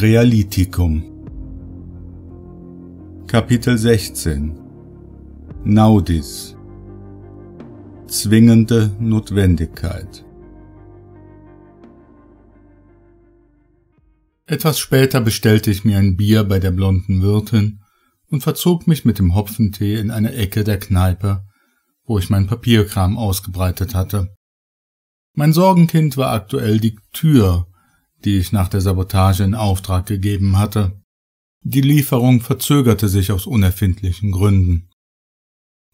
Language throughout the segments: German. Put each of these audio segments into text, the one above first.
Krealitikum Kapitel 16 Naudis Zwingende Notwendigkeit Etwas später bestellte ich mir ein Bier bei der blonden Wirtin und verzog mich mit dem Hopfentee in eine Ecke der Kneipe, wo ich mein Papierkram ausgebreitet hatte. Mein Sorgenkind war aktuell die Tür, die ich nach der Sabotage in Auftrag gegeben hatte. Die Lieferung verzögerte sich aus unerfindlichen Gründen.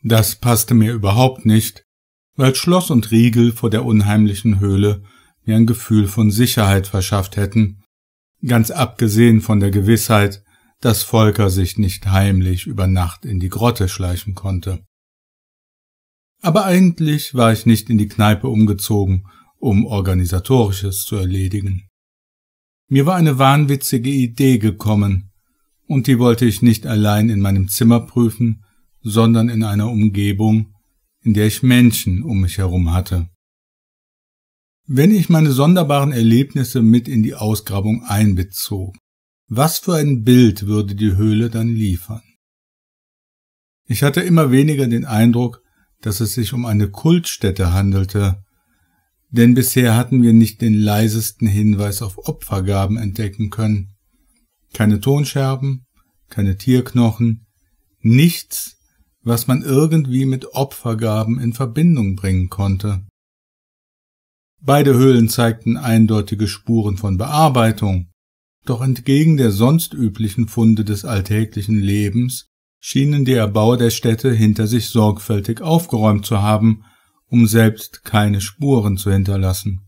Das passte mir überhaupt nicht, weil Schloss und Riegel vor der unheimlichen Höhle mir ein Gefühl von Sicherheit verschafft hätten, ganz abgesehen von der Gewissheit, dass Volker sich nicht heimlich über Nacht in die Grotte schleichen konnte. Aber eigentlich war ich nicht in die Kneipe umgezogen, um organisatorisches zu erledigen. Mir war eine wahnwitzige Idee gekommen, und die wollte ich nicht allein in meinem Zimmer prüfen, sondern in einer Umgebung, in der ich Menschen um mich herum hatte. Wenn ich meine sonderbaren Erlebnisse mit in die Ausgrabung einbezog, was für ein Bild würde die Höhle dann liefern? Ich hatte immer weniger den Eindruck, dass es sich um eine Kultstätte handelte, denn bisher hatten wir nicht den leisesten Hinweis auf Opfergaben entdecken können. Keine Tonscherben, keine Tierknochen, nichts, was man irgendwie mit Opfergaben in Verbindung bringen konnte. Beide Höhlen zeigten eindeutige Spuren von Bearbeitung, doch entgegen der sonst üblichen Funde des alltäglichen Lebens schienen die Erbauer der Städte hinter sich sorgfältig aufgeräumt zu haben um selbst keine Spuren zu hinterlassen.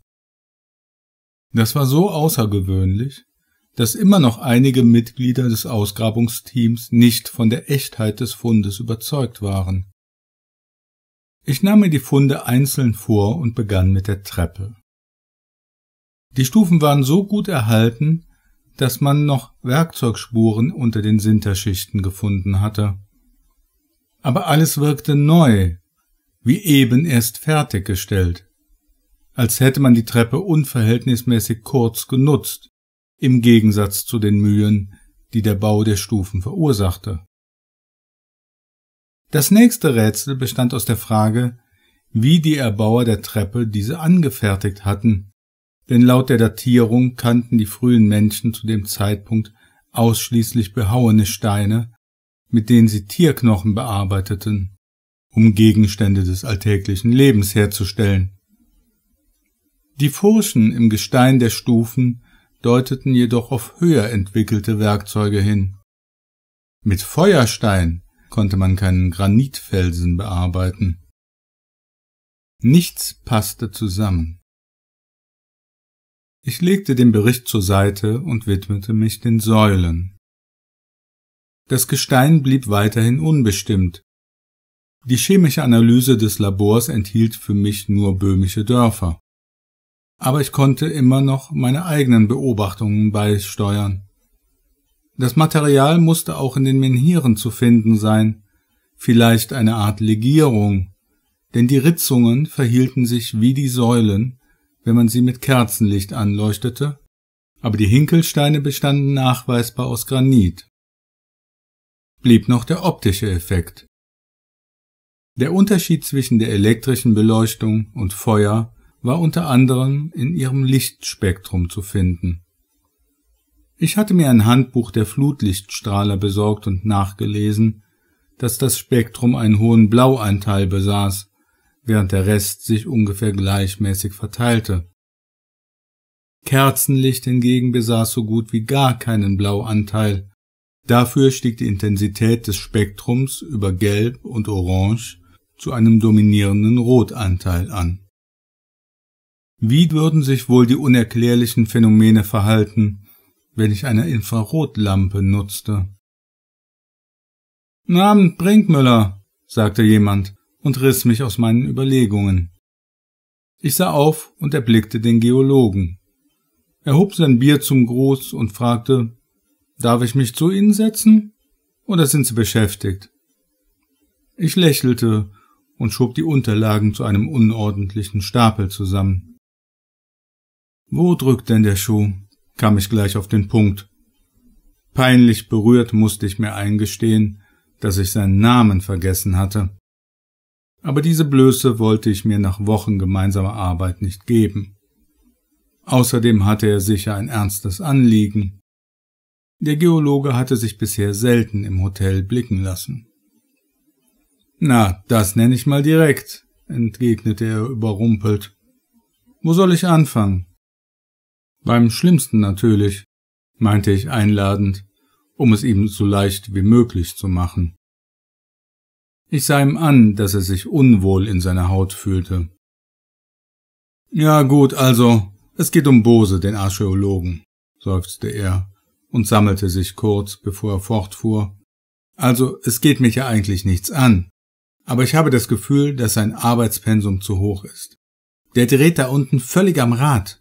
Das war so außergewöhnlich, dass immer noch einige Mitglieder des Ausgrabungsteams nicht von der Echtheit des Fundes überzeugt waren. Ich nahm mir die Funde einzeln vor und begann mit der Treppe. Die Stufen waren so gut erhalten, dass man noch Werkzeugspuren unter den Sinterschichten gefunden hatte. Aber alles wirkte neu wie eben erst fertiggestellt. Als hätte man die Treppe unverhältnismäßig kurz genutzt, im Gegensatz zu den Mühen, die der Bau der Stufen verursachte. Das nächste Rätsel bestand aus der Frage, wie die Erbauer der Treppe diese angefertigt hatten, denn laut der Datierung kannten die frühen Menschen zu dem Zeitpunkt ausschließlich behauene Steine, mit denen sie Tierknochen bearbeiteten um Gegenstände des alltäglichen Lebens herzustellen. Die Furchen im Gestein der Stufen deuteten jedoch auf höher entwickelte Werkzeuge hin. Mit Feuerstein konnte man keinen Granitfelsen bearbeiten. Nichts passte zusammen. Ich legte den Bericht zur Seite und widmete mich den Säulen. Das Gestein blieb weiterhin unbestimmt, die chemische Analyse des Labors enthielt für mich nur böhmische Dörfer. Aber ich konnte immer noch meine eigenen Beobachtungen beisteuern. Das Material musste auch in den Menhiren zu finden sein, vielleicht eine Art Legierung, denn die Ritzungen verhielten sich wie die Säulen, wenn man sie mit Kerzenlicht anleuchtete, aber die Hinkelsteine bestanden nachweisbar aus Granit. Blieb noch der optische Effekt. Der Unterschied zwischen der elektrischen Beleuchtung und Feuer war unter anderem in ihrem Lichtspektrum zu finden. Ich hatte mir ein Handbuch der Flutlichtstrahler besorgt und nachgelesen, dass das Spektrum einen hohen Blauanteil besaß, während der Rest sich ungefähr gleichmäßig verteilte. Kerzenlicht hingegen besaß so gut wie gar keinen Blauanteil. Dafür stieg die Intensität des Spektrums über Gelb und Orange zu einem dominierenden Rotanteil an. Wie würden sich wohl die unerklärlichen Phänomene verhalten, wenn ich eine Infrarotlampe nutzte? Namen Brinkmüller, sagte jemand und riss mich aus meinen Überlegungen. Ich sah auf und erblickte den Geologen. Er hob sein Bier zum Gruß und fragte, darf ich mich zu Ihnen setzen? Oder sind Sie beschäftigt? Ich lächelte und schob die Unterlagen zu einem unordentlichen Stapel zusammen. Wo drückt denn der Schuh? kam ich gleich auf den Punkt. Peinlich berührt musste ich mir eingestehen, dass ich seinen Namen vergessen hatte. Aber diese Blöße wollte ich mir nach Wochen gemeinsamer Arbeit nicht geben. Außerdem hatte er sicher ein ernstes Anliegen. Der Geologe hatte sich bisher selten im Hotel blicken lassen. Na, das nenne ich mal direkt, entgegnete er überrumpelt. Wo soll ich anfangen? Beim schlimmsten natürlich, meinte ich einladend, um es ihm so leicht wie möglich zu machen. Ich sah ihm an, dass er sich unwohl in seiner Haut fühlte. Ja gut, also, es geht um Bose, den Archäologen, seufzte er und sammelte sich kurz, bevor er fortfuhr. Also, es geht mich ja eigentlich nichts an aber ich habe das Gefühl, dass sein Arbeitspensum zu hoch ist. Der dreht da unten völlig am Rad.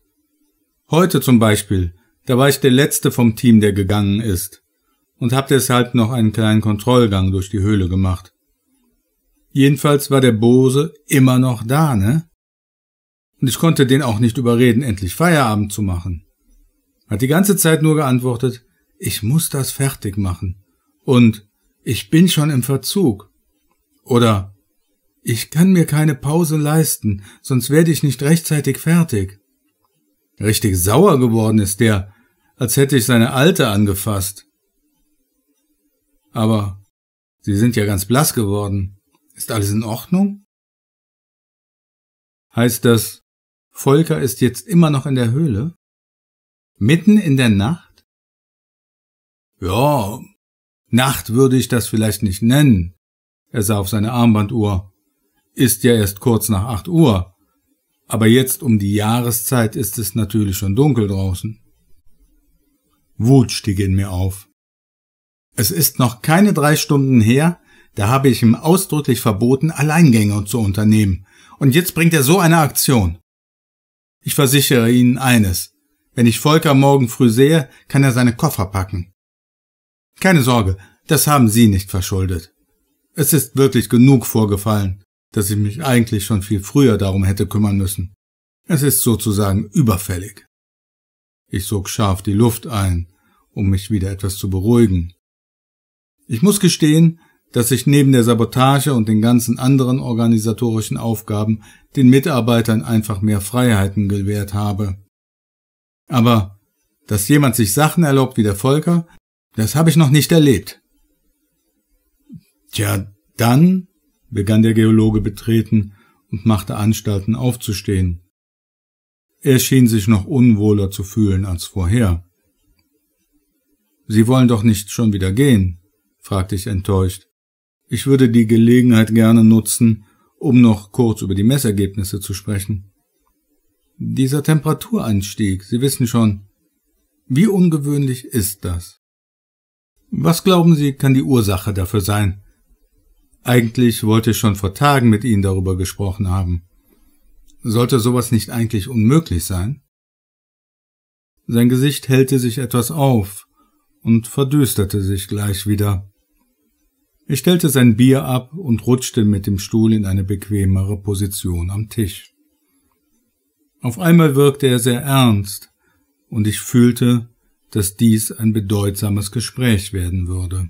Heute zum Beispiel, da war ich der Letzte vom Team, der gegangen ist, und hab deshalb noch einen kleinen Kontrollgang durch die Höhle gemacht. Jedenfalls war der Bose immer noch da, ne? Und ich konnte den auch nicht überreden, endlich Feierabend zu machen. Hat die ganze Zeit nur geantwortet, ich muss das fertig machen. Und ich bin schon im Verzug. Oder ich kann mir keine Pause leisten, sonst werde ich nicht rechtzeitig fertig. Richtig sauer geworden ist der, als hätte ich seine Alte angefasst. Aber Sie sind ja ganz blass geworden. Ist alles in Ordnung? Heißt das, Volker ist jetzt immer noch in der Höhle? Mitten in der Nacht? Ja, Nacht würde ich das vielleicht nicht nennen. Er sah auf seine Armbanduhr. Ist ja erst kurz nach acht Uhr. Aber jetzt um die Jahreszeit ist es natürlich schon dunkel draußen. Wut stieg in mir auf. Es ist noch keine drei Stunden her, da habe ich ihm ausdrücklich verboten, Alleingänge zu unternehmen. Und jetzt bringt er so eine Aktion. Ich versichere Ihnen eines. Wenn ich Volker morgen früh sehe, kann er seine Koffer packen. Keine Sorge, das haben Sie nicht verschuldet. Es ist wirklich genug vorgefallen, dass ich mich eigentlich schon viel früher darum hätte kümmern müssen. Es ist sozusagen überfällig. Ich sog scharf die Luft ein, um mich wieder etwas zu beruhigen. Ich muss gestehen, dass ich neben der Sabotage und den ganzen anderen organisatorischen Aufgaben den Mitarbeitern einfach mehr Freiheiten gewährt habe. Aber dass jemand sich Sachen erlaubt wie der Volker, das habe ich noch nicht erlebt. Tja, dann, begann der Geologe betreten und machte Anstalten aufzustehen. Er schien sich noch unwohler zu fühlen als vorher. Sie wollen doch nicht schon wieder gehen? fragte ich enttäuscht. Ich würde die Gelegenheit gerne nutzen, um noch kurz über die Messergebnisse zu sprechen. Dieser Temperaturanstieg, Sie wissen schon, wie ungewöhnlich ist das? Was glauben Sie, kann die Ursache dafür sein? Eigentlich wollte ich schon vor Tagen mit Ihnen darüber gesprochen haben. Sollte sowas nicht eigentlich unmöglich sein? Sein Gesicht hellte sich etwas auf und verdüsterte sich gleich wieder. Ich stellte sein Bier ab und rutschte mit dem Stuhl in eine bequemere Position am Tisch. Auf einmal wirkte er sehr ernst, und ich fühlte, dass dies ein bedeutsames Gespräch werden würde.